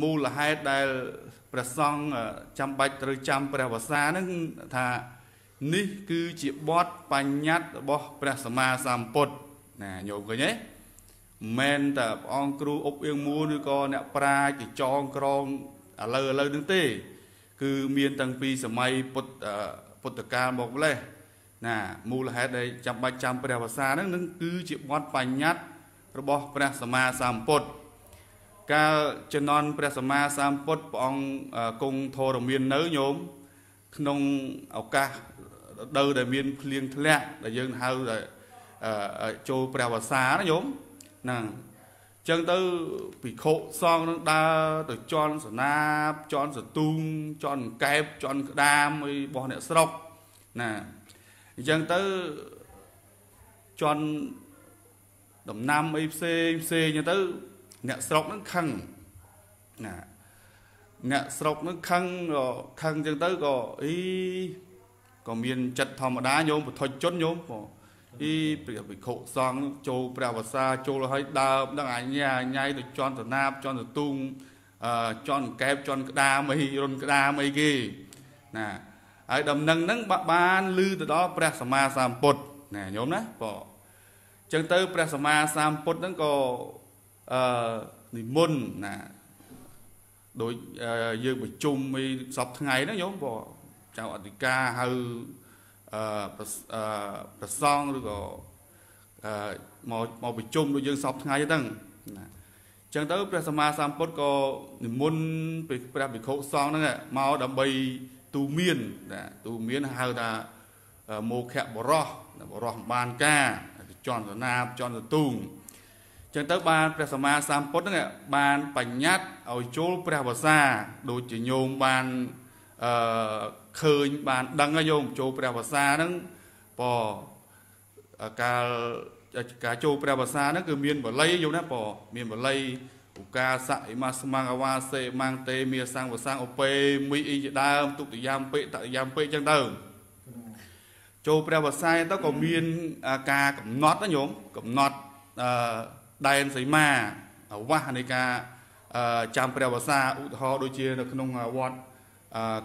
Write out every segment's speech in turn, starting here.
មូលហេតុដែលព្រះសង្ឃចាំបាច់ត្រូវចាំព្រះវសានឹងថានេះគឺជាបទបញ្ញត្តិរបស់ព្រះសម្មាសម្ពុទ្ធណាញោមឃើញទេមិនតែព្រះអង្គគ្រូអុបអៀងមួនឬក៏អ្នកប្រាជ្ញគេចងក្រងឥឡូវឥឡូវនឹងទេ គឺមានតាំងពីសម័យពុទ្ធពុទ្ធកាលមកម្លេះ ណាមូលហេតុដែលចាំបាច់ចាំព្រះវសានឹងគឺជាបទបញ្ញត្តិរបស់ព្រះសម្មាសម្ពុទ្ធកាលជំនន់ព្រះសម្មាសម្ពុទ្ធព្រះអង្គគង់ធរមាននៅញោមក្នុងឱកាសដូវដែលមានភ្លៀងធ្លាក់ដែលយើងហៅថាចូលព្រះវសាណាញោមហ្នឹងអញ្ចឹងទៅភិក្ខុសងនឹងដើរទៅជន់សណាបជន់សទូងជន់កែបជន់ក្តាមអីរបស់អ្នកស្រុកណាអញ្ចឹងទៅជន់ដំណាំអីផ្សេងផ្សេងទៅអ្នកស្រុកហ្នឹងខឹងណាអ្នកស្រុកហ្នឹងខឹងក៏ខឹងចឹងទៅក៏អីក៏មាន ចិត្តធម្មតាញោមពុទ្ធជនញោមបងអីព្រះវិខុសង្ឃចូលព្រះវសាចូលហើយដើមដល់អញ្ញាញ៉ៃទៅជន់តណាបជន់ទទូងអឺជន់កែបជន់ក្តាមអីរុនក្តាមអីគេណាហើយដំណឹងហ្នឹងបានលឺទៅដល់ព្រះសម្មាសម្ពុទ្ធណាញោមណាបងអញ្ចឹងទៅព្រះសម្មាសម្ពុទ្ធហ្នឹងក៏អឺនិមន្តណាដូចយើងប្រជុំមីសពថ្ងៃហ្នឹងញោមបងចៅអធិការហៅអឺប្រសងឬក៏អឺមកមកប្រជុំដូចយើងសពថ្ងៃហ្នឹងណាចឹងទៅព្រះសម្មាសម្ពុទ្ធក៏និមន្តព្រះភិក្ខុសង្ឃហ្នឹងមកដើម្បីទូមានណាទូមានហៅថាមោខៈបរោះបរោះបានការចន់សណាចន់សទូងចឹងទៅបានព្រះសម្មាសម្ពុទ្ធហ្នឹងបានបញ្ញត្តិឲ្យជុលព្រះវសាដូចជាញោមបានអឺឃើញបានដឹងហើយយោមចូលព្រះវសាហ្នឹងបកាលការចូលព្រះវសាហ្នឹងគឺមានបល័យយោមណាបមានបល័យឧកាសៈអ៊ីម៉ាស្មាំងអវ៉ាសេម៉ាំងតេមាសង្វសាំងអពេមីអ៊ីជាដើមទុតិយាមពេតតិយាមពេចឹងទៅចូលព្រះវសា ទៅក៏មានការកំណត់ណាយោមកំណត់អឺដែនសីមាវាសនៃការចាំព្រះវសាឧទាហរណ៍ដូចជា នៅ ក្នុងវត្ត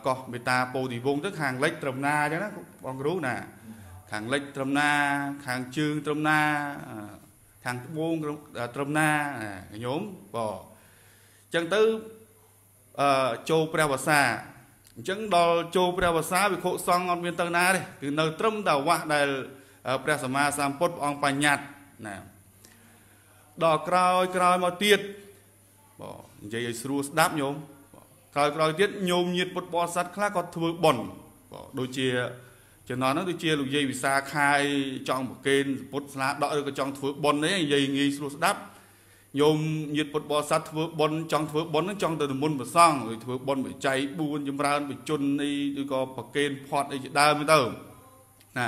កោះមេតាពោធិវង្សទៅ ខាងលិច ត្រឹមណាអញ្ចឹងណាបងគ្រូណា ខាងលិចត្រឹមណា ខាងជើងត្រឹមណាខាងត្បូងត្រឹមណាញោមបើអញ្ចឹងទៅអឺចូលព្រះវសាអញ្ចឹងដល់ចូលព្រះវសាវិខុសង្ឃអត់មានទៅណាទេគឺនៅត្រឹមតែវាស់ដែលព្រះសម្មាសម្ពុទ្ធព្រះអង្គបញ្ញត្តិណាដល់ក្រោយក្រោយមកទៀតបាទនិយាយឲ្យស្រួលស្ដាប់ញោមក្រោយក្រោយទៀតញោមញាតពុទ្ធបរិស័ទខ្លះក៏ធ្វើបន់បាទដូចជាចំណងហ្នឹងដូចជាលោកយាយវិសាខាយចង់ប្រកេនពុទ្ធស្លាដកឬក៏ចង់ធ្វើបន់អីនិយាយងាយស្រួលស្ដាប់ញោមញាតពុទ្ធបរិស័ទធ្វើបន់ចង់ធ្វើបន់ហ្នឹងចង់ទៅនិមន្តព្រះសង្ឃឬធ្វើបន់បច្ច័យ4ចម្រើនបជនអីឬក៏ប្រកេនផាត់អីជាដើមទៅណា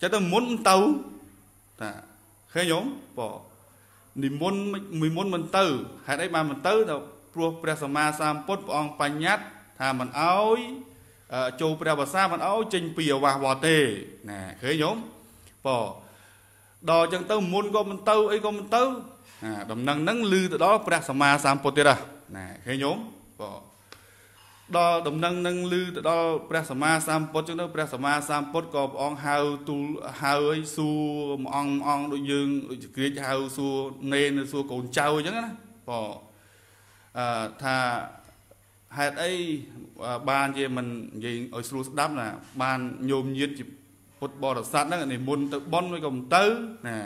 ចិត្តទៅមុនទៅតាឃើញញោមបងនិមន្តមិនមុនមិនទៅហេតុអីបានមិនទៅដល់ព្រោះព្រះសម្មាសម្ពុទ្ធព្រះអង្គបញ្ញត្តិថាមិនអោយចូលព្រះវសាមិនអោយចេញពីអវាសវត្តទេណាឃើញយំបដល់អញ្ចឹងទៅមុនក៏មិនទៅ អីក៏មិនទៅណាដំណឹងហ្នឹងឮទៅដល់ព្រះសម្មាសម្ពុទ្ធទៀតណាឃើញយំបដល់ដំណឹងនឹងឮទៅដល់ព្រះសម្មាសម្ពុទ្ធចឹងទៅព្រះសម្មាសម្ពុទ្ធក៏ព្រះអង្គហៅទូលហៅឲ្យសួរមួយអង្គអង្គដូចយើងដូចគ្រាចហៅសួរនេនសួរកូនចៅអញ្ចឹងណាបងអឺថាហេតុអីបានជាមិននិយាយឲ្យស្រួលស្ដាប់ណាបានញោមញាតជាពុទ្ធបរិស័ទហ្នឹងនិមន្តទៅបន់មិនក៏មិនទៅណា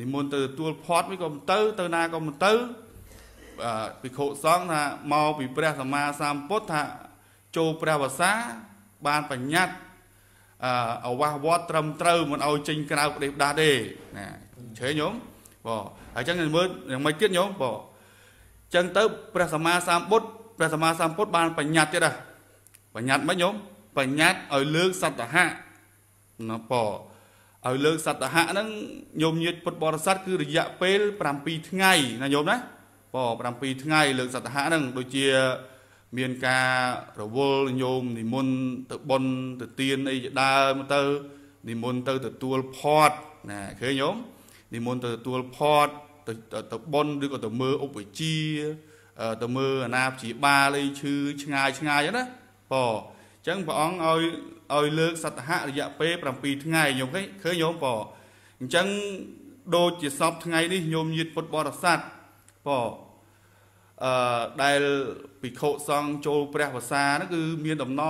និមន្តទៅទទួលផាត់មិនក៏មិនទៅ ទៅណាក៏មិនទៅភិក្ខុសង្ឃថាមកពីព្រះសម្មាសម្ពុទ្ធថាចូលព្រះវសាបានបញ្ញត្តិអវាសវត្តត្រឹមត្រូវមិនឲ្យចេញក្រៅប្រទេសដាស់ទេណាជ្រើញោមបងហើយចឹងមើលយ៉ាងម៉េចទៀតញោមបងចឹងទៅព្រះសម្មាសម្ពុទ្ធព្រះសម្មាសម្ពុទ្ធបានបញ្ញត្តិទៀតហ៎បញ្ញត្តិមិនញោមបញ្ញត្តិឲ្យលើកសត្តហៈណាបងឲ្យលើកសត្តហៈហ្នឹងញោមញាតពុទ្ធបរិស័ទគឺរយៈពេល7ថ្ងៃណាញោមណាព7ថ្ងៃលើកសតហៈហ្នឹងដូចជាមានការរវល់ញោមនិមន្តទៅបន់ទៅទៀនអីជាដើមទៅនិមន្តទៅទទួលផត់ណាឃើញញោមនិមន្តទៅទទួលផត់ទៅទៅបន់ឬក៏ទៅមើលឧបជាទៅមើលអាណាព្យាបាលអីឈឺឆ្ងាយឆ្ងាយណាពអញ្ចឹងព្រះអង្គឲ្យឲ្យលើកសតហៈរយៈពេល7ថ្ងៃញោមឃើញញោមពអញ្ចឹងដូចជាសពថ្ងៃនេះញោមញាតពុទ្ធបរិស័ទពអឺដែលភិក្ខុសង្ឃចូលព្រះវសាហ្នឹងគឺ មានដំណ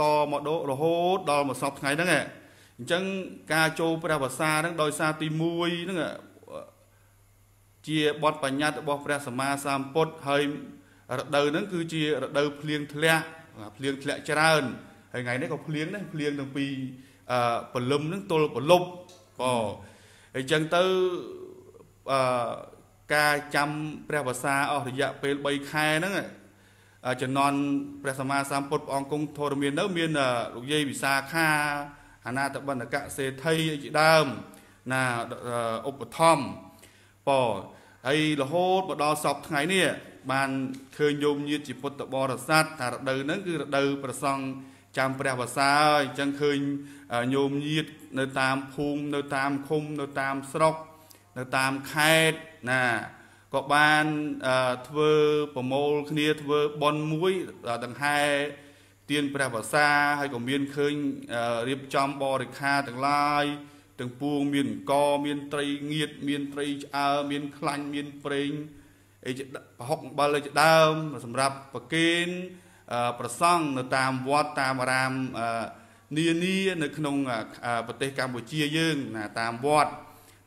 តមកដករហូតដល់មកសពថ្ងៃហ្នឹងឯងអញ្ចឹងការចូលព្រះវសាហ្នឹងដោយសារទី1ហ្នឹងជាបទបញ្ញត្តិរបស់ព្រះសម្មាសម្ពុទ្ធហើយរដូវហ្នឹង គឺជារដូវភ្លៀងធ្លាក់ភ្លៀងធ្លាក់ច្រើន ហើយថ្ងៃនេះក៏ភ្លៀងដែរភ្លៀងទាំងពីអឺព្រលឹមហ្នឹងទល់ព្រលប់ក៏អញ្ចឹងទៅអឺការចាំព្រះវសាអស់រយៈពេល3ខែហ្នឹងជំនន់ព្រះសម្មាសម្ពុទ្ធព្រះអង្គគង់ធរមាននៅ មានលោកយាយវិសាខា អាណាតបណ្ឌកសេដ្ឋីជាដើមណាឧបត្ថម្ភពហើយរហូតមកដល់សពថ្ងៃនេះបានឃើញយោមញាតជាពុទ្ធបរិស័ទថារដូវហ្នឹងគឺរដូវប្រសង់ចាំព្រះវសាអញ្ចឹងឃើញញោមញាតនៅតាមភូមិនៅតាមឃុំនៅតាមស្រុកនៅតាមខេត្តណាក៏បានធ្វើប្រមូលគ្នាធ្វើបនមួយដង្ហែទៀនព្រះវសាហើយក៏មានឃើញរៀបចំបរិខាទាំងឡាយទាំងពួងមានកមានត្រីងៀតមានត្រីឆ្អើមានខ្លាញ់មានប្រេងអីប្រហុកអំបិលអីជាដើមសម្រាប់ប្រគេន ប្រសង់នៅតាមវត្តតាមអារាមនានានៅក្នុងប្រទេសកម្ពុជាយើងណាតាមវត្ត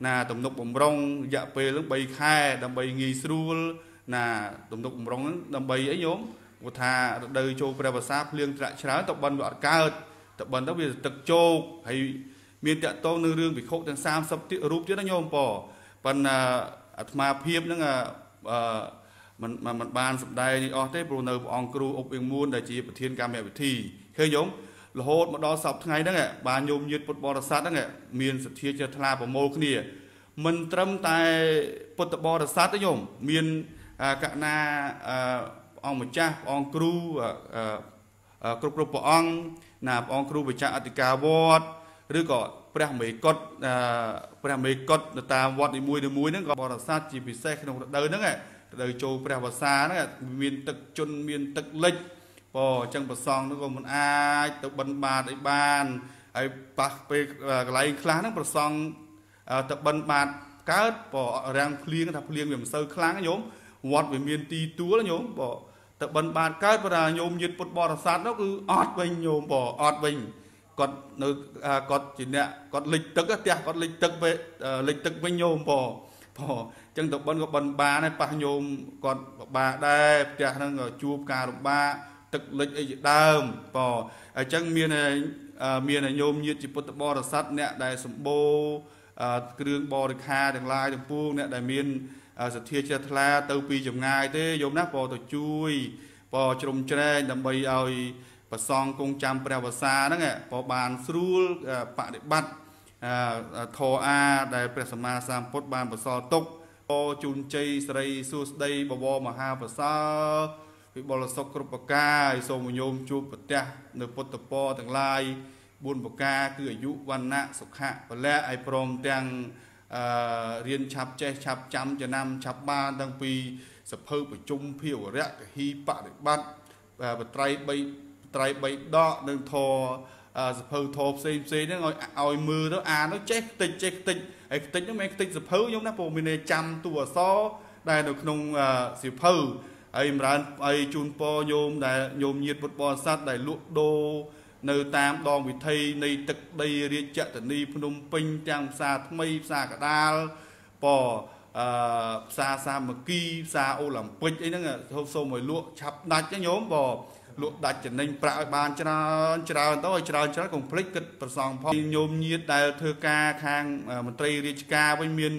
ណាទំនុកបំរុងរយៈពេលហ្នឹង3ខែដើម្បីងាយស្រួលណា ទំនុកបំរុងហ្នឹងដើម្បីអីញោមគាត់ថារដូវចូលព្រះវស្សាភ្លៀងត្រាក់ច្រើនតបិនវាអត់កើត តបិនទៅវាទឹកជោកហើយមានតកតងនឹងរឿងវិខុទាំង30ទៀតរូបទៀតណាញោមប៉ប៉ុន្តែអាត្មាភាពហ្នឹងអឺមិនមិនបានសម្ដែងអស់ទេព្រោះនៅព្រះអង្គគ្រូអុកអៀងមួនដែលជាប្រធានកម្មវិធីឃើញញោមរហូតមកដល់សពថ្ងៃហ្នឹងបាទញោមញាតពុទ្ធបរិស័ទហ្នឹងមានសទ្ធាជ្រះថ្លាប្រមូលគ្នា មិនត្រឹមតែពុទ្ធបរិស័ទទេញោមមានកណាអង្គម្ចាស់ព្រះអង្គគ្រូគ្រប់គ្រប់ព្រះអង្គណាព្រះអង្គគ្រូបច្ចាអធិការវត្ត ឬក៏ព្រះមេកុតព្រះមេកុតនៅតាមវត្តនីមួយៗហ្នឹងក៏បរិស័ទជាពិសេសក្នុងរដូវហ្នឹងរដូវចូលព្រះវស្សាហ្នឹងមានទឹកជន់មានទឹកលិចបើអញ្ចឹងប្រសងនោះក៏មិនអាចទៅបិណ្ឌបាតឲ្យបានហើយប៉ះពេលកន្លែងខ្លះហ្នឹងប្រសងទៅបិណ្ឌបាតកើតបើរាំងភ្លៀងថាភ្លៀងវាមិនសូវខ្លាំងញោមវត្តវាមានទីទួលញោមបើទៅបិណ្ឌបាតកើតបើញោមយឹតពុទ្ធបរិស័ទនោះគឺអត់វិញញោមបើអត់វិញគាត់នៅគាត់ជាអ្នកគាត់លិចទឹកផ្ទះគាត់លិចទឹកពេលលិចទឹកវិញញោមបងបងអញ្ចឹងតបិនក៏បិនបានហើយប៉ះញោមគាត់ពិបាកដែរផ្ទះហ្នឹងក៏ជួបការលំបាកទឹកលិចអីជាដើមបអញ្ចឹងមានមានញោមញាតជាពុទ្ធបរិស័ទអ្នកដែលសម្បូរគ្រឿងបរិខាទាំងឡាយទាំងពួងអ្នកដែលមានសទ្ធាជ្រះថ្លា ទៅពីចម្ងាយទេយោមណាពទៅជួយពជ្រុំជ្រែង ដើម្បីឲ្យប្រសងគង់ចាំព្រះវសាហ្នឹងពបានស្រួលបដិបត្តិធរអាដែលព្រះសម្មាសម្ពុទ្ធបានបន្សល់ទុកពជូនជ័យសិរីសួស្តីបវរមហាប្រសើរវិបុលសុខគ្រប់ប្រការឲ្យសូមញោមជួបប្រទះនៅពុទ្ធពរទាំងឡាយ4ប្រការ គឺអាយុវណ្ណៈសុខៈពលៈឲ្យព្រមទាំងអឺរៀនឆាប់ចេះឆាប់ចាំចំណាំឆាប់បានតាំងពីសភើប្រជុំភាវរៈកហីបប្រតិបត្តិបត្រៃ3ត្រៃ3ដកនិងធរសភៅធរផ្សេងផ្សេងហ្នឹងឲ្យឲ្យមើលទៅអានទៅចេះខ្ទេចចេះខ្ទេចហើយខ្ទេចហ្នឹងមិនខ្ទេចសភៅខ្ញុំណាព្រោះមានចាំតួអសដែលនៅក្នុងសភៅហើយចម្រើនហើយជូនពរញោមដែលញោមញាតពុទ្ធបរិស័ទដែលលក់ដូរនៅ តាមដងវិធីនៃទឹកដីរាជធានី ភ្នំពេញទាំងផ្សារថ្មីផ្សារកដាលពរអឺផ្សារសាមគ្គីផ្សារអូឡ িম্প ិកអីហ្នឹងសូមឲ្យលក់ឆាប់ដាច់ញោមបងលក់ដាច់ចំណេញប្រាក់ឲ្យបានច្រើន ច្រើនទៅឲ្យច្រើនច្រើនកុំភ្លេចគិតប្រសងផងញោមញាតដែលធ្វើការខាងមន្ត្រីរាជការវិញមាន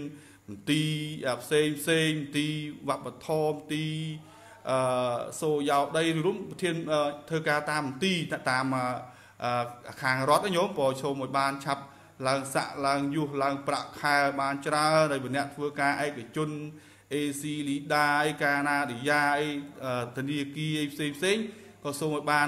មន្ទីរផ្សេងផ្សេងមន្ទីរវប្បធម៌មន្ទីរអឺសូយោដីរួមប្រធានធ្វើការតាមមន្ទីរតាមខាងរដ្ឋញោមព្រោះឈោមឲ្យបាន ឆាប់ឡើងស័កឡើងយុះឡើងប្រាក់ខែបានច្រើនហើយម្នាក់ធ្វើការឯកជន AC Leader ឯកាណាឌីយ៉ាឯធនីគារផ្សេងផ្សេងក៏សូមឲ្យបាន